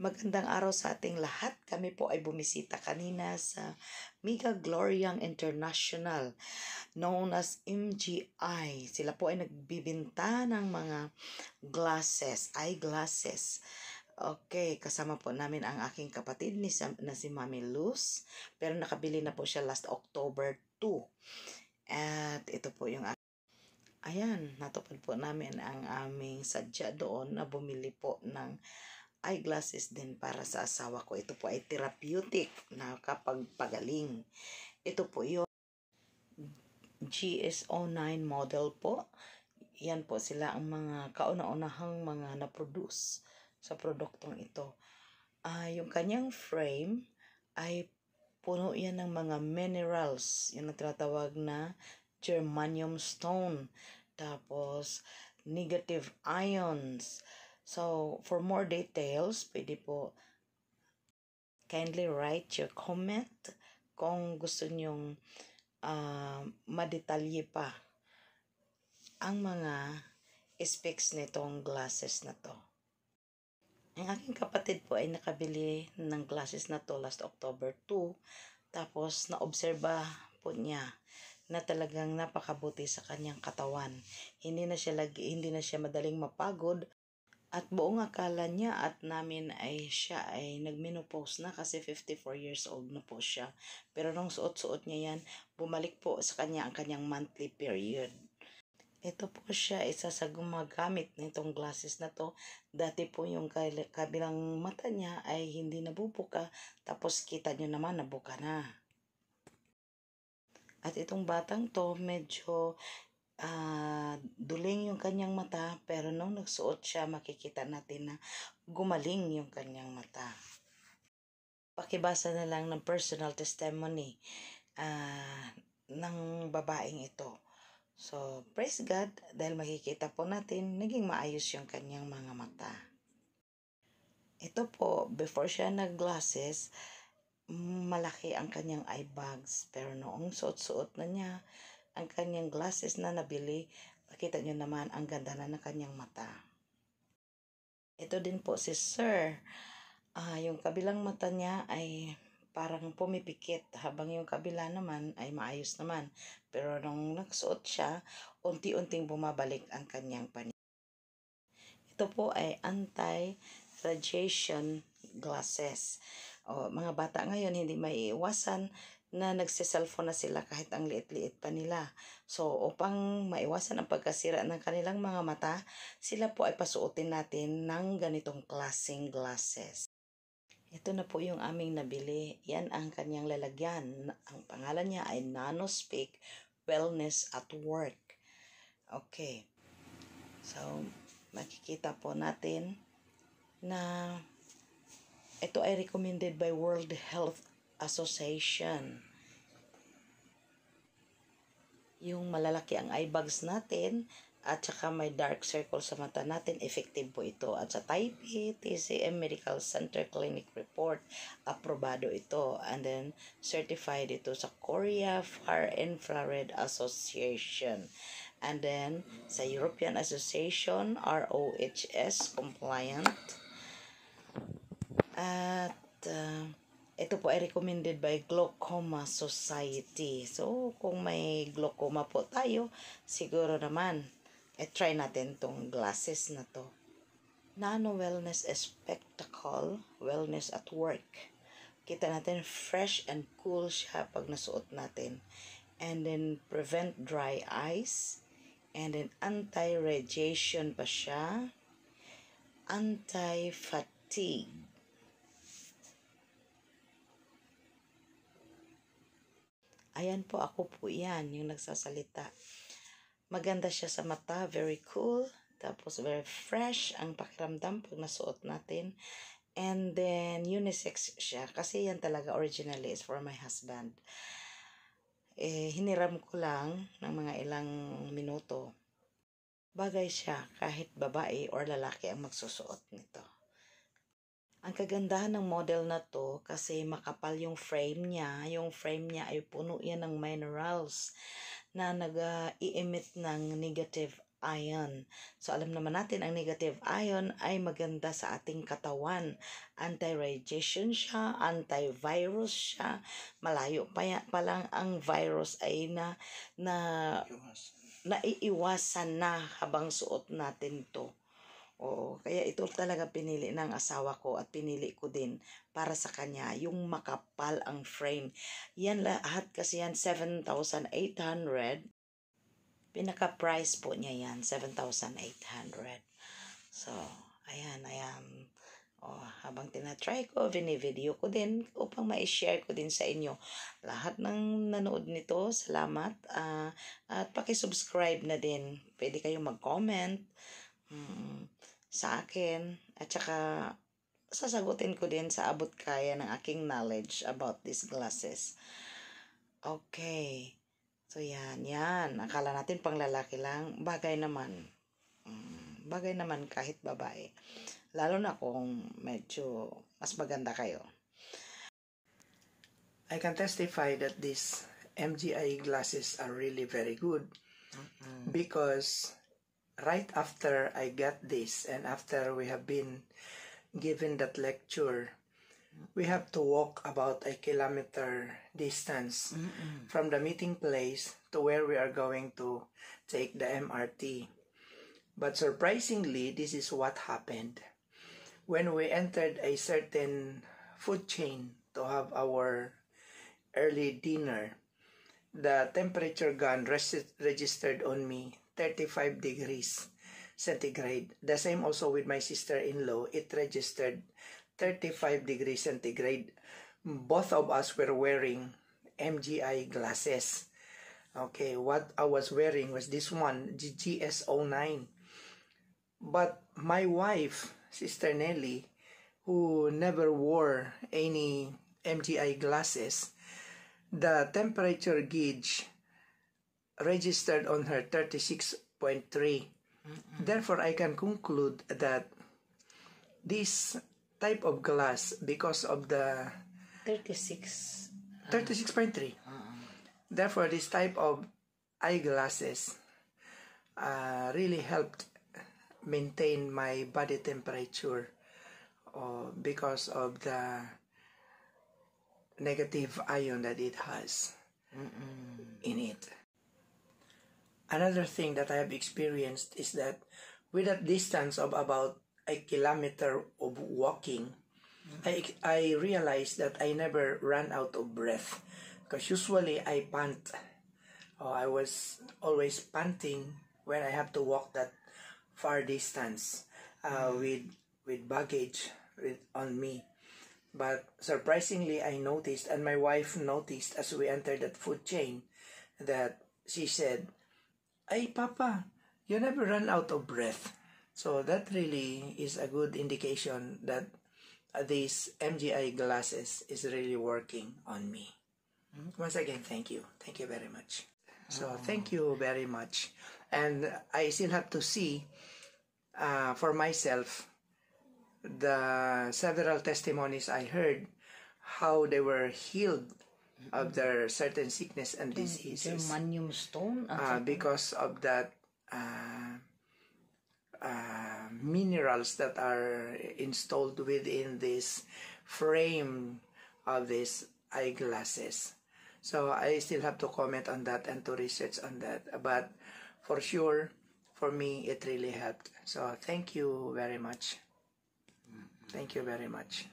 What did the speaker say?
Magandang araw sa ating lahat. Kami po ay bumisita kanina sa Mega Gloriang International known as MGI. Sila po ay nagbibinta ng mga glasses, eyeglasses. Okay, kasama po namin ang aking kapatid ni na si Mami Luz. Pero nakabili na po siya last October 2. At ito po yung Ayan, natupad po namin ang aming sadya doon na bumili po ng eyeglasses din para sa asawa ko. Ito po ay therapeutic na kapag pagaling. Ito po yung GS09 model po. Yan po sila ang mga kauna-unahang mga na-produce sa produktong ito. Uh, yung kanyang frame ay puno yan ng mga minerals. Yan ang tinatawag na germanium stone. Tapos, negative ions. So, for more details, pwede po kindly write your comment kung gusto nyong uh, madetalye pa ang mga specs nitong glasses na to. Ang aking kapatid po ay nakabili ng glasses na to last October 2. Tapos, naobserba po niya na talagang napakabuti sa kanyang katawan. Hindi na siya lagi, hindi na siya madaling mapagod at buong akala niya at namin ay siya ay nagmenopause na kasi 54 years old na po siya. Pero nung suot-suot niya yan, bumalik po sa kanya ang kanyang monthly period. Ito po siya, isa sa gumagamit nitong glasses na to. Dati po yung kabilang mata niya ay hindi nabubuka, tapos kita nyo naman nabuka na. At itong batang to, medyo uh, duling yung kanyang mata pero nung nagsuot siya makikita natin na gumaling yung kanyang mata. Pakibasa na lang ng personal testimony uh, ng babaeng ito. So, praise God dahil makikita po natin naging maayos yung kanyang mga mata. Ito po, before siya nag-glasses, malaki ang kanyang eye bags. Pero noong suot-suot na niya, ang kanyang glasses na nabili. Pakita nyo naman ang ganda na ng kanyang mata. Ito din po si Sir. Uh, yung kabilang mata niya ay parang pumipikit habang yung kabila naman ay maayos naman. Pero nung nagsuot siya, unti-unting bumabalik ang kanyang paningin. Ito po ay anti-radiation glasses. O, mga bata ngayon hindi may iwasan na nagsiselfon na sila kahit ang liit-liit pa nila. So, upang maiwasan ang pagkasira ng kanilang mga mata, sila po ay pasuotin natin ng ganitong klaseng glasses. Ito na po yung aming nabili. Yan ang kanyang lalagyan. Ang pangalan niya ay Nanospeak Wellness at Work. Okay. So, makikita po natin na ito ay recommended by World Health Association. Yung malalaki ang eye bags natin at saka may dark circle sa mata natin, effective po ito. At sa type A, TCM Medical Center Clinic Report, aprobado ito. And then, certified ito sa Korea Far Infrared Association. And then, sa European Association, ROHS compliant. At, uh, ito po ay recommended by Glaucoma Society. So, kung may glaucoma po tayo, siguro naman, eh, try natin tong glasses na to. Nano Wellness Spectacle, Wellness at Work. Kita natin, fresh and cool siya pag nasuot natin. And then, prevent dry eyes. And then, anti-radiation pa siya. Anti-fatigue Ayan po, ako po yan, yung nagsasalita. Maganda siya sa mata, very cool. Tapos very fresh ang pakiramdam pag nasuot natin. And then, unisex siya. Kasi yan talaga originally is for my husband. Eh, hiniram ko lang ng mga ilang minuto. Bagay siya kahit babae or lalaki ang magsusuot nito. Ang kagandahan ng model na to kasi makapal yung frame niya. Yung frame niya ay puno yan ng minerals na nag-i-emit ng negative ion. So alam naman natin ang negative ion ay maganda sa ating katawan. Anti-radiation siya, antivirus siya. Malayo pa, yan, pa lang ang virus ay na na naiiwasan na habang suot natin to. Oo, kaya ito talaga pinili ng asawa ko at pinili ko din para sa kanya, yung makapal ang frame. Yan lahat kasi yan, 7,800. Pinaka-price po niya yan, 7,800. So, ayan, ayan. Oh, habang tinatry ko, video ko din upang ma-share ko din sa inyo. Lahat ng nanood nito, salamat. Uh, at paki-subscribe na din. Pwede kayong mag-comment mm, sa akin at saka sasagutin ko din sa abot kaya ng aking knowledge about these glasses. Okay. So, yan, yan. Akala natin pang lalaki lang. Bagay naman. Mm, bagay naman kahit babae. Lalo na kung medyo mas maganda kayo. I can testify that these MGI glasses are really very good mm-hmm. because right after I got this and after we have been given that lecture, we have to walk about a kilometer distance Mm-mm. from the meeting place to where we are going to take the MRT. But surprisingly, this is what happened. When we entered a certain food chain to have our early dinner, the temperature gun registered on me 35 degrees centigrade. The same also with my sister-in-law, it registered 35 degrees centigrade. Both of us were wearing MGI glasses. Okay, what I was wearing was this one, ggs 09 But my wife, Sister Nelly, who never wore any MGI glasses, the temperature gauge registered on her 36.3. mm Therefore, I can conclude that this type of glass, because of the 36 uh, 36.3. Therefore, this type of eyeglasses uh, really helped maintain my body temperature uh, because of the negative ion that it has Mm-mm. in it. Another thing that I have experienced is that with a distance of about a kilometer of walking, I, I realized that I never ran out of breath because usually I pant. Oh, I was always panting when I have to walk that far distance uh, mm. with with baggage with, on me. But surprisingly, I noticed, and my wife noticed as we entered that food chain, that she said, Ay, Papa, you never run out of breath. So that really is a good indication that this MGI glasses is really working on me. Once again, thank you. Thank you very much. So oh. thank you very much. And I still have to see uh, for myself the several testimonies I heard how they were healed of their certain sickness and diseases. Germanium stone? Uh, because of that uh, uh, minerals that are installed within this frame of these eyeglasses. So I still have to comment on that and to research on that. But for sure, for me, it really helped. So thank you very much. Thank you very much.